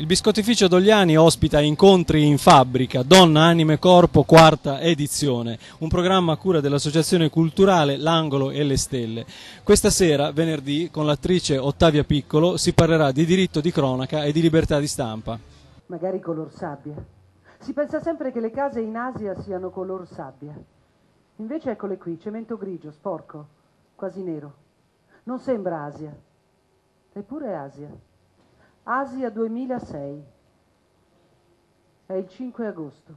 Il biscottificio Dogliani ospita Incontri in fabbrica, Donna, Anime, Corpo, quarta edizione, un programma a cura dell'associazione culturale L'Angolo e le Stelle. Questa sera, venerdì, con l'attrice Ottavia Piccolo si parlerà di diritto di cronaca e di libertà di stampa. Magari color sabbia. Si pensa sempre che le case in Asia siano color sabbia. Invece eccole qui, cemento grigio, sporco, quasi nero. Non sembra Asia, eppure è Asia. Asia 2006, è il 5 agosto,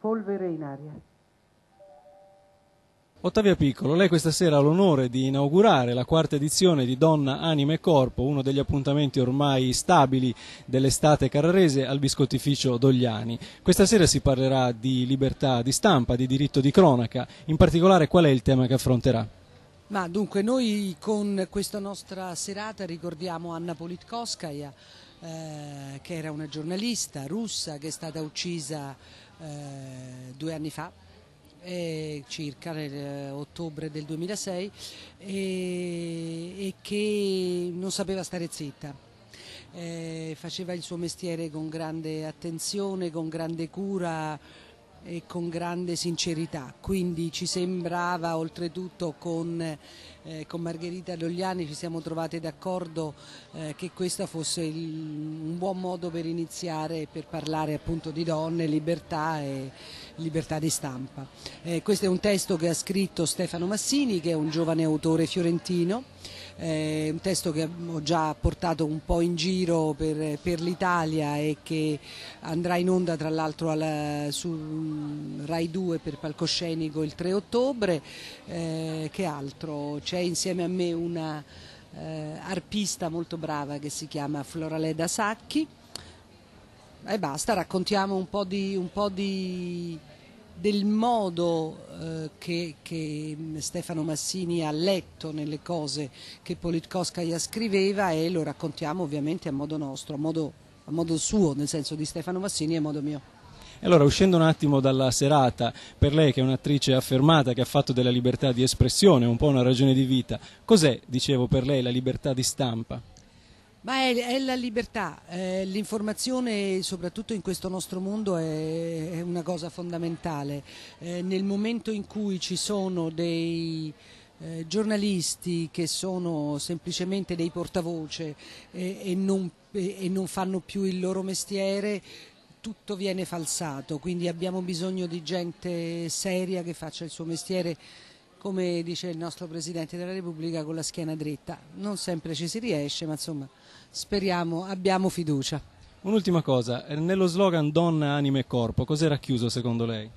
polvere in aria. Ottavia Piccolo, lei questa sera ha l'onore di inaugurare la quarta edizione di Donna, Anima e Corpo, uno degli appuntamenti ormai stabili dell'estate carrarese al biscottificio Dogliani. Questa sera si parlerà di libertà di stampa, di diritto di cronaca, in particolare qual è il tema che affronterà? Ma dunque noi con questa nostra serata ricordiamo Anna Politkovskaya eh, che era una giornalista russa che è stata uccisa eh, due anni fa eh, circa nell'ottobre eh, del 2006 e che non sapeva stare zitta. Eh, faceva il suo mestiere con grande attenzione, con grande cura, e con grande sincerità, quindi ci sembrava oltretutto con, eh, con Margherita Dogliani ci siamo trovate d'accordo eh, che questo fosse il, un buon modo per iniziare per parlare appunto di donne, libertà e libertà di stampa. Eh, questo è un testo che ha scritto Stefano Massini che è un giovane autore fiorentino è un testo che ho già portato un po' in giro per, per l'Italia e che andrà in onda tra l'altro su Rai 2 per palcoscenico il 3 ottobre. Eh, che altro? C'è insieme a me una eh, arpista molto brava che si chiama Floraleda Sacchi. E basta, raccontiamo un po' di, un po di del modo eh, che, che, mm, Stefano Massini ha letto nelle cose che Politkovskaya scriveva e lo raccontiamo ovviamente a modo nostro, a modo, a modo suo, nel senso di Stefano Massini e a modo mio. Allora, uscendo un attimo dalla serata, per lei che è un'attrice affermata, che ha fatto della libertà di espressione un po' una ragione di vita, cos'è, dicevo, per lei la libertà di stampa? Ma è, è, la libertà, eh, l'informazione soprattutto in questo nostro mondo è, è una cosa fondamentale. Eh, nel momento in cui ci sono dei eh, giornalisti che sono semplicemente dei portavoce eh, e non, e non fanno più il loro mestiere, tutto viene falsato, quindi abbiamo bisogno di gente seria che faccia il suo mestiere come dice il nostro Presidente della Repubblica, con la schiena dritta. Non sempre ci si riesce, ma insomma speriamo, abbiamo fiducia. Un'ultima cosa, nello slogan donna, anima e corpo, cos'era chiuso secondo lei?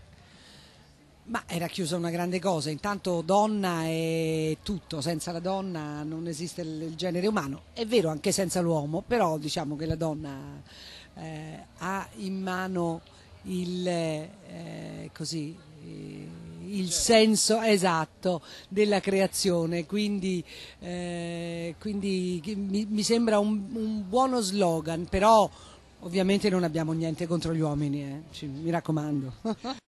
Ma era chiusa una grande cosa, intanto donna è tutto, senza la donna non esiste il genere umano, è vero anche senza l'uomo, però diciamo che la donna eh, ha in mano il, eh, così, eh, il senso esatto della creazione, quindi, eh, quindi mi, mi, sembra un, un, buono slogan, però ovviamente non abbiamo niente contro gli uomini, eh, mi raccomando.